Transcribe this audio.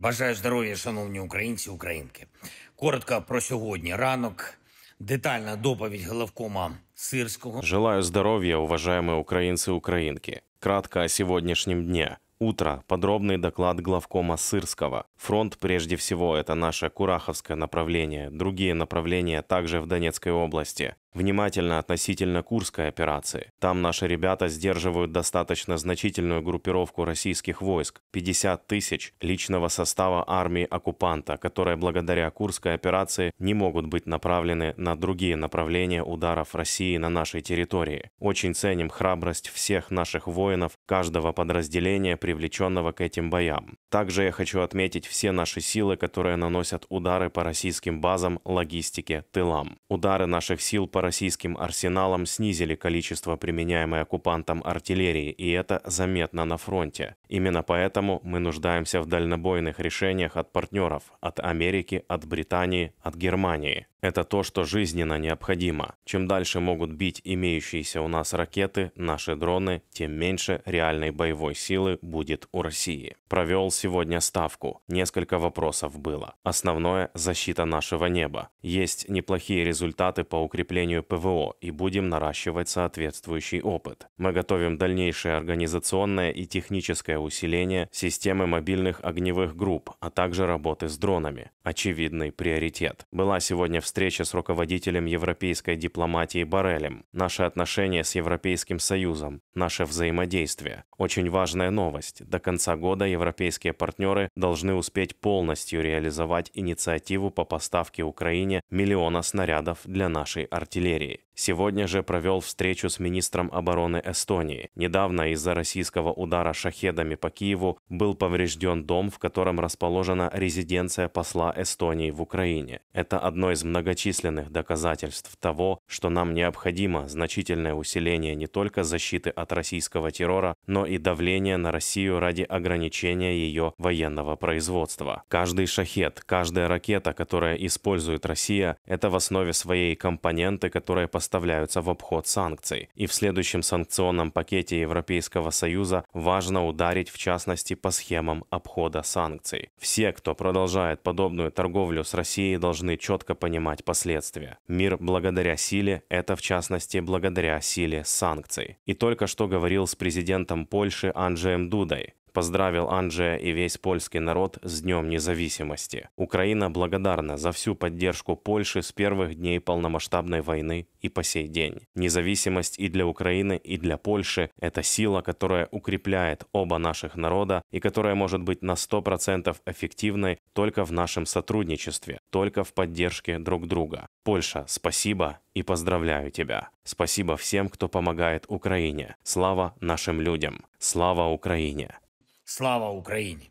Бажаю здоров'я, шановні українці українки. Коротко про сьогодні. Ранок, детальна доповідь головкома Сирського. Желаю здоровья, уважаемые украинцы и украинки. Кратко о сегодняшнем дне. Утро. Подробный доклад главкома Сырского. Фронт, прежде всего, это наше Кураховское направление. Другие направления также в Донецкой области внимательно относительно Курской операции. Там наши ребята сдерживают достаточно значительную группировку российских войск – 50 тысяч личного состава армии оккупанта, которые благодаря Курской операции не могут быть направлены на другие направления ударов России на нашей территории. Очень ценим храбрость всех наших воинов, каждого подразделения, привлеченного к этим боям. Также я хочу отметить все наши силы, которые наносят удары по российским базам, логистике, тылам. Удары наших сил по российским арсеналам снизили количество применяемой оккупантом артиллерии, и это заметно на фронте. Именно поэтому мы нуждаемся в дальнобойных решениях от партнеров, от Америки, от Британии, от Германии. Это то, что жизненно необходимо. Чем дальше могут бить имеющиеся у нас ракеты, наши дроны, тем меньше реальной боевой силы будет у России. Провел сегодня ставку. Несколько вопросов было. Основное – защита нашего неба. Есть неплохие результаты по укреплению проведению ПВО и будем наращивать соответствующий опыт. Мы готовим дальнейшее организационное и техническое усиление системы мобильных огневых групп, а также работы с дронами. Очевидный приоритет. Была сегодня встреча с руководителем европейской дипломатии Барелем. Наши отношения с Европейским Союзом, наше взаимодействие. Очень важная новость. До конца года европейские партнеры должны успеть полностью реализовать инициативу по поставке Украине миллиона снарядов для нашей артиллерии. Сегодня же провел встречу с министром обороны Эстонии. Недавно из-за российского удара шахедами по Киеву был поврежден дом, в котором расположена резиденция посла Эстонии в Украине. Это одно из многочисленных доказательств того, что нам необходимо значительное усиление не только защиты от российского террора, но и давление на Россию ради ограничения ее военного производства. Каждый шахет, каждая ракета, которая использует Россия, это в основе своей компоненты, которые поставляются в обход санкций. И в следующем санкционном пакете Европейского Союза важно ударить в частности по схемам обхода санкций. Все, кто продолжает подобную торговлю с Россией, должны четко понимать последствия. Мир благодаря силе – это в частности благодаря силе санкций. И только что говорил с президентом Польши Анджеем Дудой поздравил Анджия и весь польский народ с Днем Независимости. Украина благодарна за всю поддержку Польши с первых дней полномасштабной войны и по сей день. Независимость и для Украины, и для Польши – это сила, которая укрепляет оба наших народа и которая может быть на 100% эффективной только в нашем сотрудничестве, только в поддержке друг друга. Польша, спасибо и поздравляю тебя. Спасибо всем, кто помогает Украине. Слава нашим людям. Слава Украине. Слава Україні!